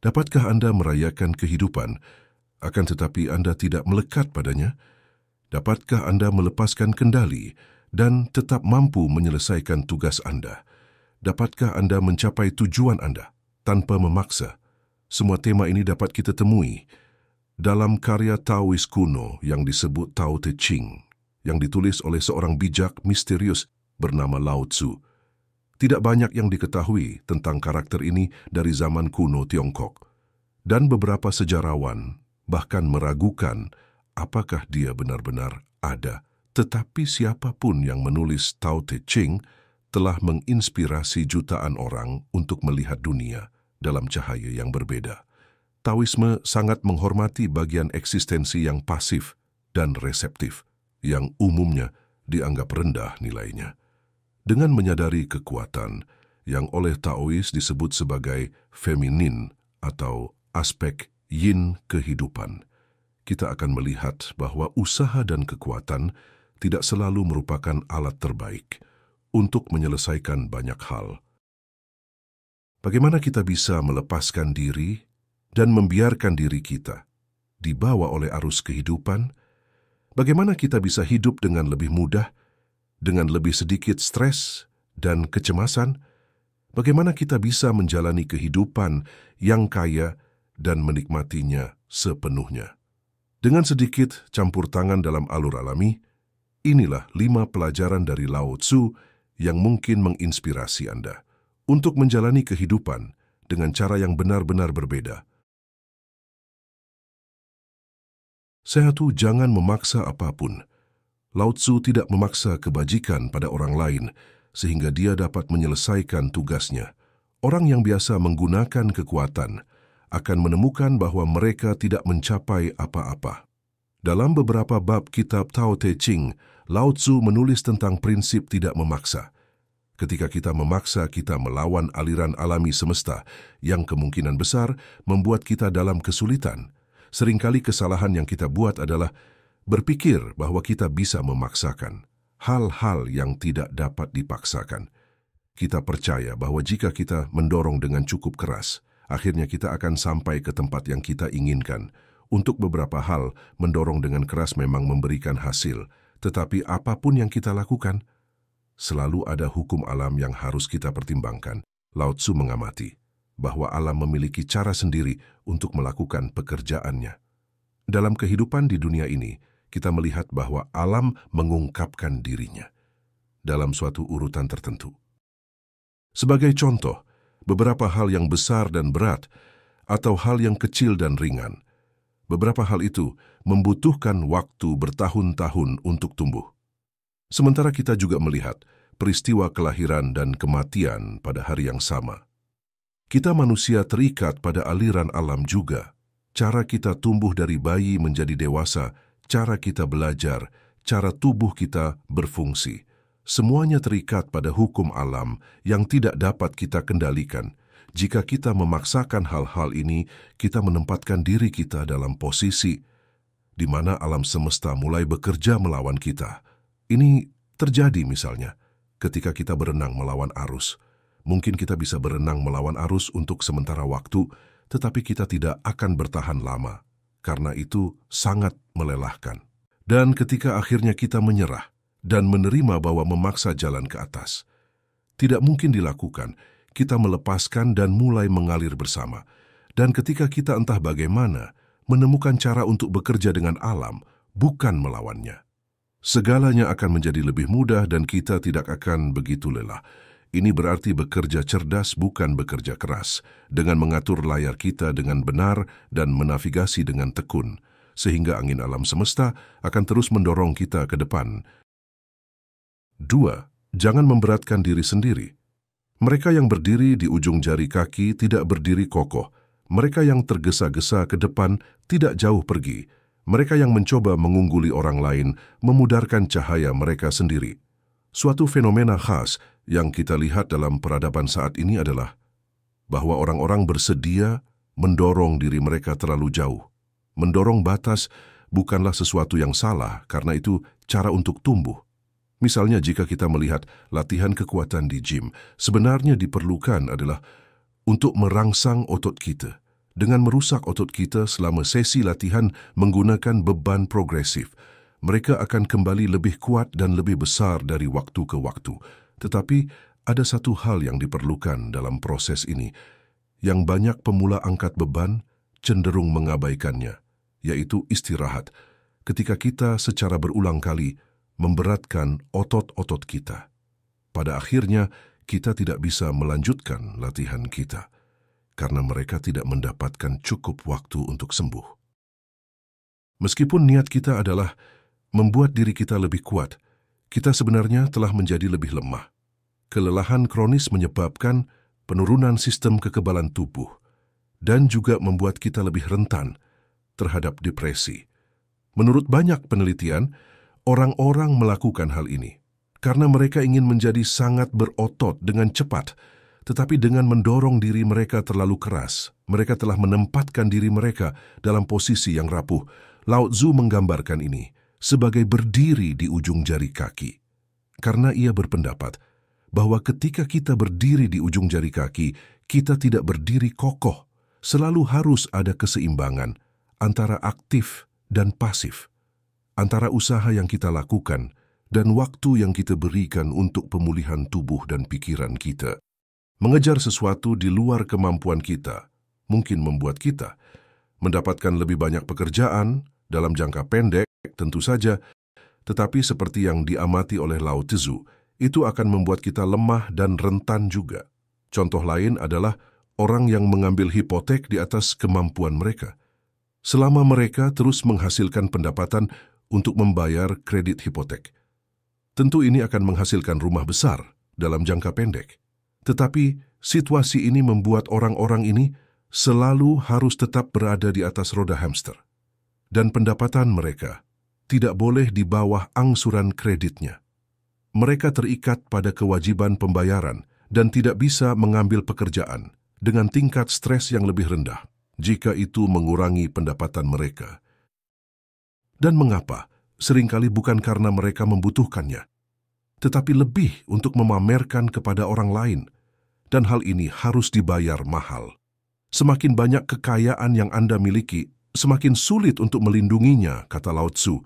Dapatkah anda merayakan kehidupan, akan tetapi anda tidak melekat padanya? Dapatkah anda melepaskan kendali dan tetap mampu menyelesaikan tugas anda? Dapatkah anda mencapai tujuan anda tanpa memaksa? Semua tema ini dapat kita temui dalam karya Taoist kuno yang disebut Tao Te Ching yang ditulis oleh seorang bijak misterius bernama Lao Tzu. Tidak banyak yang diketahui tentang karakter ini dari zaman kuno Tiongkok. Dan beberapa sejarawan bahkan meragukan apakah dia benar-benar ada. Tetapi siapapun yang menulis Tao Te Ching telah menginspirasi jutaan orang untuk melihat dunia dalam cahaya yang berbeda. Taoisme sangat menghormati bagian eksistensi yang pasif dan reseptif yang umumnya dianggap rendah nilainya. Dengan menyadari kekuatan yang oleh Taois disebut sebagai feminin atau aspek yin kehidupan, kita akan melihat bahwa usaha dan kekuatan tidak selalu merupakan alat terbaik untuk menyelesaikan banyak hal. Bagaimana kita bisa melepaskan diri dan membiarkan diri kita dibawa oleh arus kehidupan bagaimana kita bisa hidup dengan lebih mudah, dengan lebih sedikit stres dan kecemasan, bagaimana kita bisa menjalani kehidupan yang kaya dan menikmatinya sepenuhnya. Dengan sedikit campur tangan dalam alur alami, inilah lima pelajaran dari Lao Tzu yang mungkin menginspirasi Anda untuk menjalani kehidupan dengan cara yang benar-benar berbeda, Sehatu jangan memaksa apapun. Lao Tzu tidak memaksa kebajikan pada orang lain, sehingga dia dapat menyelesaikan tugasnya. Orang yang biasa menggunakan kekuatan akan menemukan bahwa mereka tidak mencapai apa-apa. Dalam beberapa bab kitab Tao Te Ching, Lao Tzu menulis tentang prinsip tidak memaksa. Ketika kita memaksa, kita melawan aliran alami semesta yang kemungkinan besar membuat kita dalam kesulitan seringkali kesalahan yang kita buat adalah berpikir bahwa kita bisa memaksakan hal-hal yang tidak dapat dipaksakan. Kita percaya bahwa jika kita mendorong dengan cukup keras, akhirnya kita akan sampai ke tempat yang kita inginkan. Untuk beberapa hal, mendorong dengan keras memang memberikan hasil, tetapi apapun yang kita lakukan, selalu ada hukum alam yang harus kita pertimbangkan. Lao Tzu mengamati bahwa alam memiliki cara sendiri untuk melakukan pekerjaannya. Dalam kehidupan di dunia ini, kita melihat bahwa alam mengungkapkan dirinya dalam suatu urutan tertentu. Sebagai contoh, beberapa hal yang besar dan berat, atau hal yang kecil dan ringan. Beberapa hal itu membutuhkan waktu bertahun-tahun untuk tumbuh. Sementara kita juga melihat peristiwa kelahiran dan kematian pada hari yang sama. Kita manusia terikat pada aliran alam juga. Cara kita tumbuh dari bayi menjadi dewasa, cara kita belajar, cara tubuh kita berfungsi. Semuanya terikat pada hukum alam yang tidak dapat kita kendalikan. Jika kita memaksakan hal-hal ini, kita menempatkan diri kita dalam posisi di mana alam semesta mulai bekerja melawan kita. Ini terjadi misalnya ketika kita berenang melawan arus Mungkin kita bisa berenang melawan arus untuk sementara waktu, tetapi kita tidak akan bertahan lama. Karena itu sangat melelahkan. Dan ketika akhirnya kita menyerah dan menerima bahwa memaksa jalan ke atas, tidak mungkin dilakukan, kita melepaskan dan mulai mengalir bersama. Dan ketika kita entah bagaimana, menemukan cara untuk bekerja dengan alam, bukan melawannya. Segalanya akan menjadi lebih mudah dan kita tidak akan begitu lelah. Ini berarti bekerja cerdas bukan bekerja keras, dengan mengatur layar kita dengan benar dan menavigasi dengan tekun, sehingga angin alam semesta akan terus mendorong kita ke depan. 2. Jangan memberatkan diri sendiri. Mereka yang berdiri di ujung jari kaki tidak berdiri kokoh. Mereka yang tergesa-gesa ke depan tidak jauh pergi. Mereka yang mencoba mengungguli orang lain memudarkan cahaya mereka sendiri. Suatu fenomena khas yang kita lihat dalam peradaban saat ini adalah bahwa orang-orang bersedia mendorong diri mereka terlalu jauh. Mendorong batas bukanlah sesuatu yang salah, karena itu cara untuk tumbuh. Misalnya jika kita melihat latihan kekuatan di gym, sebenarnya diperlukan adalah untuk merangsang otot kita. Dengan merusak otot kita selama sesi latihan menggunakan beban progresif, mereka akan kembali lebih kuat dan lebih besar dari waktu ke waktu. Tetapi ada satu hal yang diperlukan dalam proses ini, yang banyak pemula angkat beban cenderung mengabaikannya, yaitu istirahat, ketika kita secara berulang kali memberatkan otot-otot kita. Pada akhirnya, kita tidak bisa melanjutkan latihan kita karena mereka tidak mendapatkan cukup waktu untuk sembuh. Meskipun niat kita adalah membuat diri kita lebih kuat, kita sebenarnya telah menjadi lebih lemah. Kelelahan kronis menyebabkan penurunan sistem kekebalan tubuh dan juga membuat kita lebih rentan terhadap depresi. Menurut banyak penelitian, orang-orang melakukan hal ini karena mereka ingin menjadi sangat berotot dengan cepat, tetapi dengan mendorong diri mereka terlalu keras, mereka telah menempatkan diri mereka dalam posisi yang rapuh. Lao Tzu menggambarkan ini sebagai berdiri di ujung jari kaki. Karena ia berpendapat bahwa ketika kita berdiri di ujung jari kaki, kita tidak berdiri kokoh. Selalu harus ada keseimbangan antara aktif dan pasif, antara usaha yang kita lakukan dan waktu yang kita berikan untuk pemulihan tubuh dan pikiran kita. Mengejar sesuatu di luar kemampuan kita mungkin membuat kita mendapatkan lebih banyak pekerjaan dalam jangka pendek Tentu saja, tetapi seperti yang diamati oleh Lao Tzu, itu akan membuat kita lemah dan rentan juga. Contoh lain adalah orang yang mengambil hipotek di atas kemampuan mereka. Selama mereka terus menghasilkan pendapatan untuk membayar kredit hipotek. Tentu ini akan menghasilkan rumah besar dalam jangka pendek. Tetapi situasi ini membuat orang-orang ini selalu harus tetap berada di atas roda hamster. Dan pendapatan mereka tidak boleh di bawah angsuran kreditnya. Mereka terikat pada kewajiban pembayaran dan tidak bisa mengambil pekerjaan dengan tingkat stres yang lebih rendah jika itu mengurangi pendapatan mereka. Dan mengapa? Seringkali bukan karena mereka membutuhkannya, tetapi lebih untuk memamerkan kepada orang lain, dan hal ini harus dibayar mahal. Semakin banyak kekayaan yang Anda miliki, semakin sulit untuk melindunginya, kata Lao Tzu,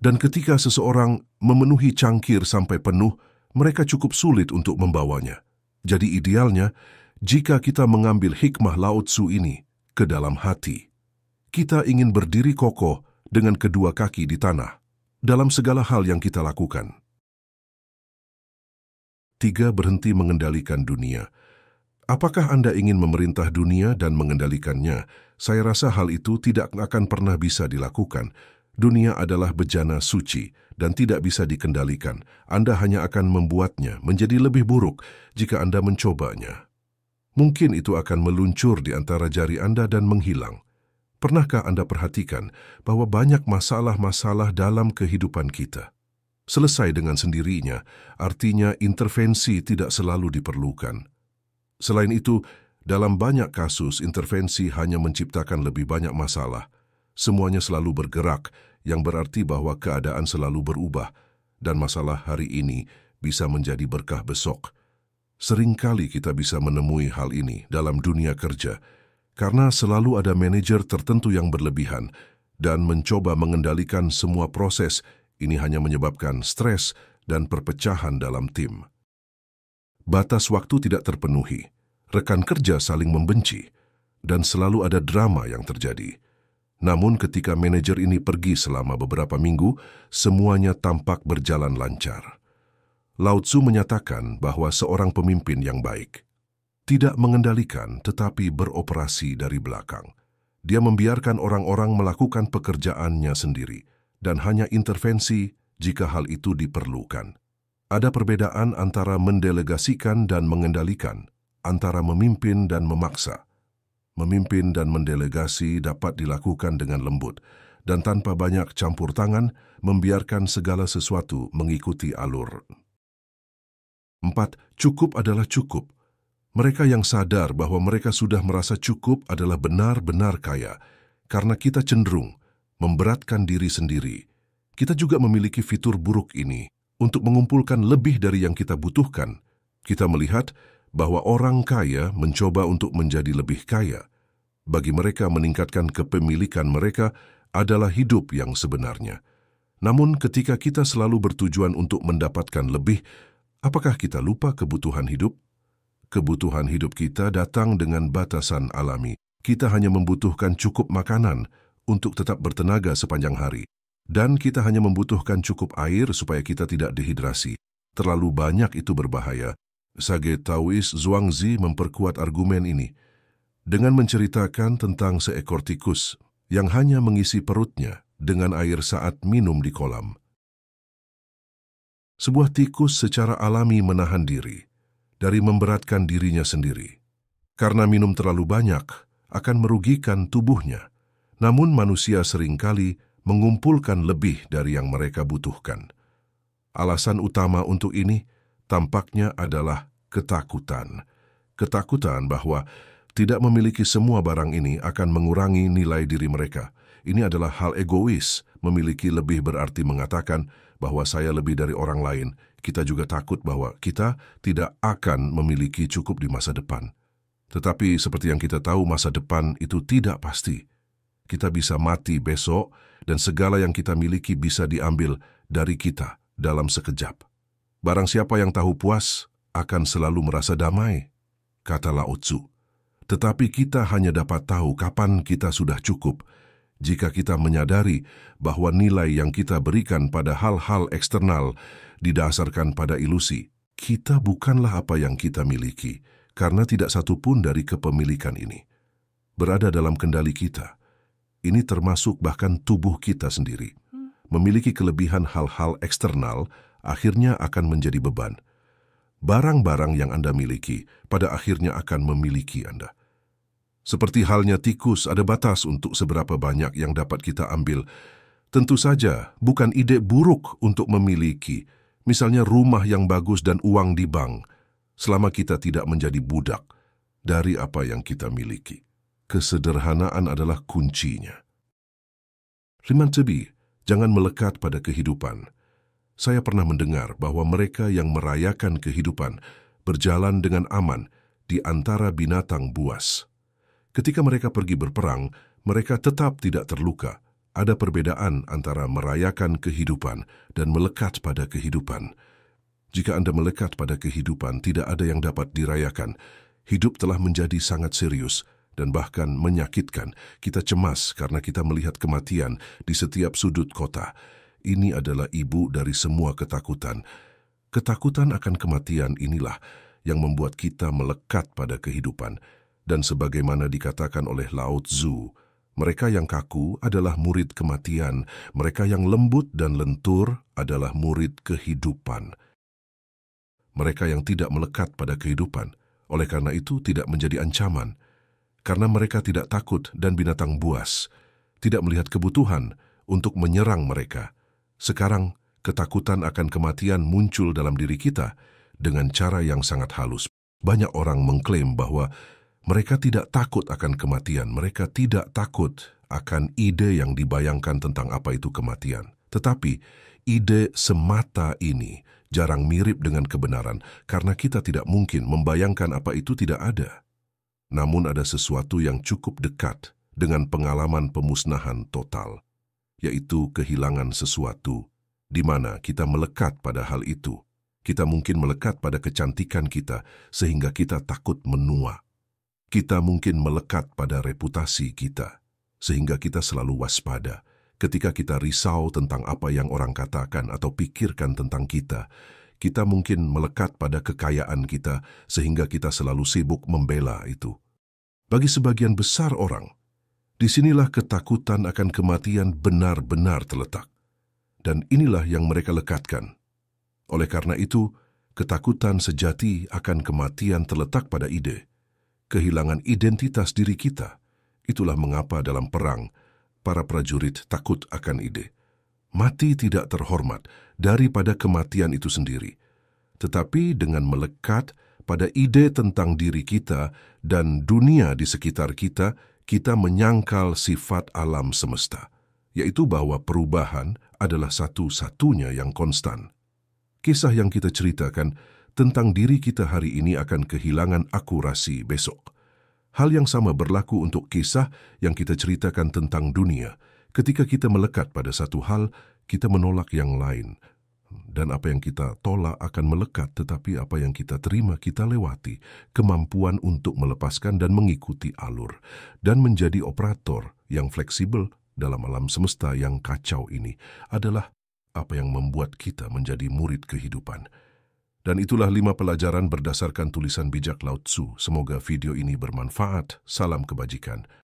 dan ketika seseorang memenuhi cangkir sampai penuh, mereka cukup sulit untuk membawanya. Jadi idealnya, jika kita mengambil hikmah laut su ini ke dalam hati, kita ingin berdiri kokoh dengan kedua kaki di tanah dalam segala hal yang kita lakukan. Tiga, berhenti mengendalikan dunia. Apakah Anda ingin memerintah dunia dan mengendalikannya? Saya rasa hal itu tidak akan pernah bisa dilakukan, Dunia adalah bejana suci dan tidak bisa dikendalikan. Anda hanya akan membuatnya menjadi lebih buruk jika Anda mencobanya. Mungkin itu akan meluncur di antara jari Anda dan menghilang. Pernahkah Anda perhatikan bahwa banyak masalah-masalah dalam kehidupan kita? Selesai dengan sendirinya, artinya intervensi tidak selalu diperlukan. Selain itu, dalam banyak kasus, intervensi hanya menciptakan lebih banyak masalah semuanya selalu bergerak, yang berarti bahwa keadaan selalu berubah, dan masalah hari ini bisa menjadi berkah besok. Seringkali kita bisa menemui hal ini dalam dunia kerja, karena selalu ada manajer tertentu yang berlebihan dan mencoba mengendalikan semua proses, ini hanya menyebabkan stres dan perpecahan dalam tim. Batas waktu tidak terpenuhi, rekan kerja saling membenci, dan selalu ada drama yang terjadi. Namun ketika manajer ini pergi selama beberapa minggu, semuanya tampak berjalan lancar. Lao Tzu menyatakan bahwa seorang pemimpin yang baik tidak mengendalikan tetapi beroperasi dari belakang. Dia membiarkan orang-orang melakukan pekerjaannya sendiri dan hanya intervensi jika hal itu diperlukan. Ada perbedaan antara mendelegasikan dan mengendalikan, antara memimpin dan memaksa memimpin dan mendelegasi dapat dilakukan dengan lembut dan tanpa banyak campur tangan membiarkan segala sesuatu mengikuti alur. 4. Cukup adalah cukup. Mereka yang sadar bahwa mereka sudah merasa cukup adalah benar-benar kaya, karena kita cenderung memberatkan diri sendiri. Kita juga memiliki fitur buruk ini untuk mengumpulkan lebih dari yang kita butuhkan. Kita melihat bahwa orang kaya mencoba untuk menjadi lebih kaya. Bagi mereka meningkatkan kepemilikan mereka adalah hidup yang sebenarnya. Namun ketika kita selalu bertujuan untuk mendapatkan lebih, apakah kita lupa kebutuhan hidup? Kebutuhan hidup kita datang dengan batasan alami. Kita hanya membutuhkan cukup makanan untuk tetap bertenaga sepanjang hari. Dan kita hanya membutuhkan cukup air supaya kita tidak dehidrasi. Terlalu banyak itu berbahaya. Sage Taois Zhuangzi memperkuat argumen ini dengan menceritakan tentang seekor tikus yang hanya mengisi perutnya dengan air saat minum di kolam. Sebuah tikus secara alami menahan diri dari memberatkan dirinya sendiri. Karena minum terlalu banyak akan merugikan tubuhnya, namun manusia seringkali mengumpulkan lebih dari yang mereka butuhkan. Alasan utama untuk ini tampaknya adalah ketakutan. Ketakutan bahwa tidak memiliki semua barang ini akan mengurangi nilai diri mereka. Ini adalah hal egois, memiliki lebih berarti mengatakan bahwa saya lebih dari orang lain. Kita juga takut bahwa kita tidak akan memiliki cukup di masa depan. Tetapi seperti yang kita tahu, masa depan itu tidak pasti. Kita bisa mati besok dan segala yang kita miliki bisa diambil dari kita dalam sekejap. Barang siapa yang tahu puas akan selalu merasa damai, kata Lao Tzu. Tetapi kita hanya dapat tahu kapan kita sudah cukup jika kita menyadari bahwa nilai yang kita berikan pada hal-hal eksternal didasarkan pada ilusi. Kita bukanlah apa yang kita miliki, karena tidak satu pun dari kepemilikan ini. Berada dalam kendali kita, ini termasuk bahkan tubuh kita sendiri. Hmm. Memiliki kelebihan hal-hal eksternal, akhirnya akan menjadi beban. Barang-barang yang Anda miliki pada akhirnya akan memiliki Anda. Seperti halnya tikus, ada batas untuk seberapa banyak yang dapat kita ambil. Tentu saja, bukan ide buruk untuk memiliki, misalnya rumah yang bagus dan uang di bank, selama kita tidak menjadi budak dari apa yang kita miliki. Kesederhanaan adalah kuncinya. Riman tebi, jangan melekat pada kehidupan. Saya pernah mendengar bahwa mereka yang merayakan kehidupan berjalan dengan aman di antara binatang buas. Ketika mereka pergi berperang, mereka tetap tidak terluka. Ada perbedaan antara merayakan kehidupan dan melekat pada kehidupan. Jika Anda melekat pada kehidupan, tidak ada yang dapat dirayakan. Hidup telah menjadi sangat serius dan bahkan menyakitkan. Kita cemas karena kita melihat kematian di setiap sudut kota ini adalah ibu dari semua ketakutan. Ketakutan akan kematian inilah yang membuat kita melekat pada kehidupan. Dan sebagaimana dikatakan oleh Lao Tzu, mereka yang kaku adalah murid kematian, mereka yang lembut dan lentur adalah murid kehidupan. Mereka yang tidak melekat pada kehidupan, oleh karena itu tidak menjadi ancaman, karena mereka tidak takut dan binatang buas, tidak melihat kebutuhan untuk menyerang mereka. Sekarang, ketakutan akan kematian muncul dalam diri kita dengan cara yang sangat halus. Banyak orang mengklaim bahwa mereka tidak takut akan kematian, mereka tidak takut akan ide yang dibayangkan tentang apa itu kematian. Tetapi, ide semata ini jarang mirip dengan kebenaran karena kita tidak mungkin membayangkan apa itu tidak ada. Namun ada sesuatu yang cukup dekat dengan pengalaman pemusnahan total yaitu kehilangan sesuatu, di mana kita melekat pada hal itu. Kita mungkin melekat pada kecantikan kita sehingga kita takut menua. Kita mungkin melekat pada reputasi kita sehingga kita selalu waspada ketika kita risau tentang apa yang orang katakan atau pikirkan tentang kita. Kita mungkin melekat pada kekayaan kita sehingga kita selalu sibuk membela itu. Bagi sebagian besar orang, Disinilah ketakutan akan kematian benar-benar terletak. Dan inilah yang mereka lekatkan. Oleh karena itu, ketakutan sejati akan kematian terletak pada ide. Kehilangan identitas diri kita. Itulah mengapa dalam perang, para prajurit takut akan ide. Mati tidak terhormat daripada kematian itu sendiri. Tetapi dengan melekat pada ide tentang diri kita dan dunia di sekitar kita, kita menyangkal sifat alam semesta, yaitu bahwa perubahan adalah satu-satunya yang konstan. Kisah yang kita ceritakan tentang diri kita hari ini akan kehilangan akurasi besok. Hal yang sama berlaku untuk kisah yang kita ceritakan tentang dunia. Ketika kita melekat pada satu hal, kita menolak yang lain, dan apa yang kita tolak akan melekat, tetapi apa yang kita terima kita lewati, kemampuan untuk melepaskan dan mengikuti alur, dan menjadi operator yang fleksibel dalam alam semesta yang kacau ini adalah apa yang membuat kita menjadi murid kehidupan. Dan itulah lima pelajaran berdasarkan tulisan bijak Lao Tzu. Semoga video ini bermanfaat. Salam kebajikan.